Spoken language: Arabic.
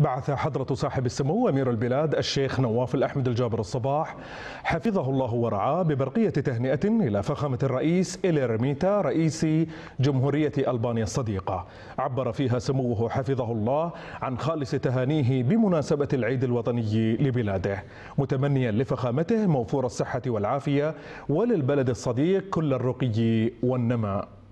بعث حضرة صاحب السمو أمير البلاد الشيخ نواف الأحمد الجابر الصباح حفظه الله ورعاه ببرقية تهنئة إلى فخامة الرئيس إليرميتا رئيس جمهورية ألبانيا الصديقة عبر فيها سموه حفظه الله عن خالص تهانيه بمناسبة العيد الوطني لبلاده متمنيا لفخامته موفور الصحة والعافية وللبلد الصديق كل الرقي والنماء